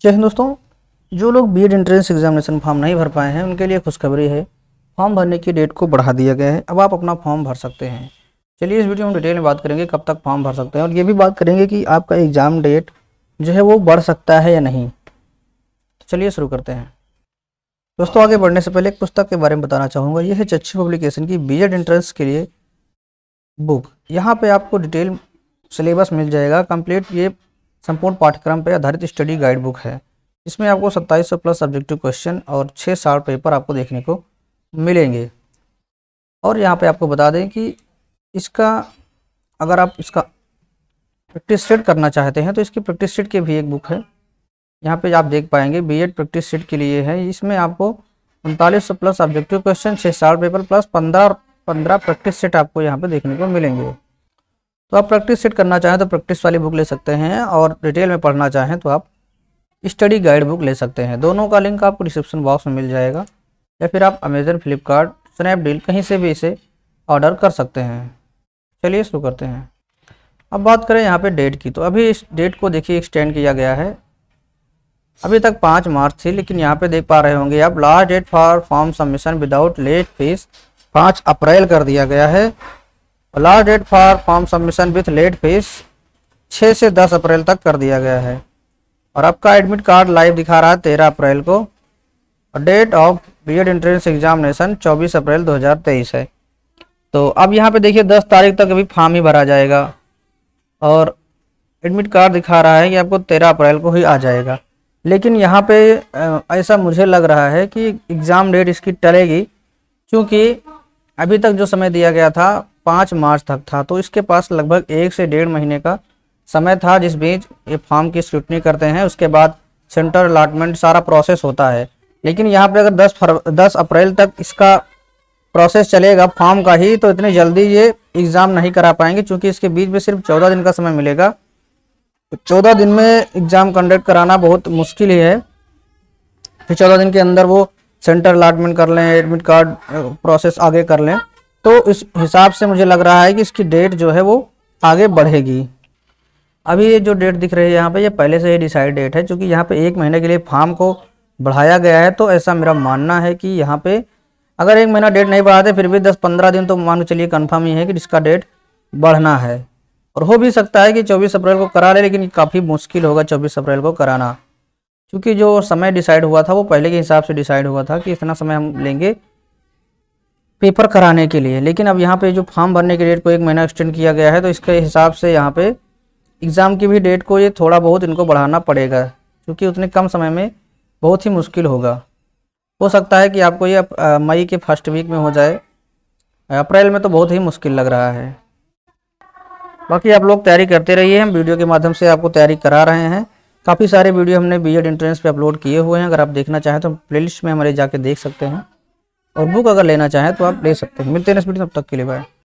जय हिंद दोस्तों जो लोग B Ed entrance examination form नहीं भर पाए हैं उनके लिए खुशखबरी है फॉर्म भरने की डेट को बढ़ा दिया गया है अब आप अपना फॉर्म भर सकते हैं चलिए इस वीडियो में डिटेल में बात करेंगे कब तक फॉर्म भर सकते हैं और ये भी बात करेंगे कि आपका एग्ज़ाम डेट जो है वो बढ़ सकता है या नहीं तो चलिए शुरू करते हैं दोस्तों आगे बढ़ने से पहले एक पुस्तक के बारे में बताना चाहूँगा ये है चच्छी पब्लिकेशन की एड एंट्रेंस के लिए बुक यहाँ पर आपको डिटेल सिलेबस मिल जाएगा कंप्लीट ये संपूर्ण पाठ्यक्रम पर आधारित स्टडी गाइड बुक है इसमें आपको 2700 प्लस सब्जेक्टिव क्वेश्चन और छः साल पेपर आपको देखने को मिलेंगे और यहाँ पे आपको बता दें कि इसका अगर आप इसका प्रैक्टिस सेट करना चाहते हैं तो इसकी प्रैक्टिस सेट की भी एक बुक है यहाँ पे आप देख पाएंगे बीएड प्रैक्टिस सेट के लिए है इसमें आपको उनतालीस प्लस ऑब्जेक्टिव क्वेश्चन छः साल पेपर प्लस पंद्रह पंद्रह प्रैक्टिस सेट आपको यहाँ पर देखने को मिलेंगे तो आप प्रैक्टिस सेट करना चाहें तो प्रैक्टिस वाली बुक ले सकते हैं और डिटेल में पढ़ना चाहें तो आप स्टडी गाइड बुक ले सकते हैं दोनों का लिंक आपको डिस्क्रिप्शन बॉक्स में मिल जाएगा या फिर आप अमेजन फ्लिपकार्ट स्नैपडील कहीं से भी इसे ऑर्डर कर सकते हैं चलिए शुरू करते हैं अब बात करें यहाँ पे डेट की तो अभी इस डेट को देखिए एक्सटेंड किया गया है अभी तक पाँच मार्च थी लेकिन यहाँ पे देख पा रहे होंगे आप last date for form submission without late fee पाँच अप्रैल कर दिया गया है last date for form submission with late fee 6 से 10 अप्रैल तक कर दिया गया है और आपका एडमिट कार्ड लाइव दिखा रहा है 13 अप्रैल को और date of B Ed entrance examination 24 अप्रैल 2023 है तो अब यहाँ पे देखिए 10 तारीख तक अभी फॉर्म ही भरा जाएगा और एडमिट कार्ड दिखा रहा है कि आपको तेरह अप्रैल को ही आ जाएगा लेकिन यहाँ पे ऐसा मुझे लग रहा है कि एग्ज़ाम डेट इसकी टलेगी क्योंकि अभी तक जो समय दिया गया था पाँच मार्च तक था तो इसके पास लगभग एक से डेढ़ महीने का समय था जिस बीच ये फॉर्म की स्क्रूटनी करते हैं उसके बाद सेंटर अलाटमेंट सारा प्रोसेस होता है लेकिन यहाँ पर अगर दस फर दस अप्रैल तक इसका प्रोसेस चलेगा फॉर्म का ही तो इतनी जल्दी ये एग्ज़ाम नहीं करा पाएंगे क्योंकि इसके बीच में सिर्फ चौदह दिन का समय मिलेगा तो चौदह दिन में एग्ज़ाम कंडक्ट कराना बहुत मुश्किल ही है फिर चौदह दिन के अंदर वो सेंटर अलाटमेंट कर लें एडमिट कार्ड प्रोसेस आगे कर लें तो इस हिसाब से मुझे लग रहा है कि इसकी डेट जो है वो आगे बढ़ेगी अभी ये जो डेट दिख रही है यहाँ पे ये पहले से ही डिसाइड डेट है क्योंकि यहाँ पे एक महीने के लिए फार्म को बढ़ाया गया है तो ऐसा मेरा मानना है कि यहाँ पे अगर एक महीना डेट नहीं बढ़ाते फिर भी दस पंद्रह दिन तो मान के चलिए कन्फर्म ही है कि इसका डेट बढ़ना है और हो भी सकता है कि चौबीस अप्रैल को करा ले लेकिन काफ़ी मुश्किल होगा चौबीस अप्रैल को कराना क्योंकि जो समय डिसाइड हुआ था वो पहले के हिसाब से डिसाइड हुआ था कि इतना समय हम लेंगे पेपर कराने के लिए लेकिन अब यहाँ पे जो फॉर्म भरने की डेट को एक महीना एक्सटेंड किया गया है तो इसके हिसाब से यहाँ पे एग्ज़ाम की भी डेट को ये थोड़ा बहुत इनको बढ़ाना पड़ेगा क्योंकि उतने कम समय में बहुत ही मुश्किल होगा हो सकता है कि आपको ये मई के फर्स्ट वीक में हो जाए अप्रैल में तो बहुत ही मुश्किल लग रहा है बाकी आप लोग तैयारी करते रहिए हम वीडियो के माध्यम से आपको तैयारी करा रहे हैं काफ़ी सारे वीडियो हमने बी एड e पे अपलोड किए हुए हैं अगर आप देखना चाहें तो प्ले में हमारे जाके देख सकते हैं और बुक अगर लेना चाहें तो आप ले सकते हैं मिलते हैं नेक्स्ट वीडियो तब तक के लिए बाय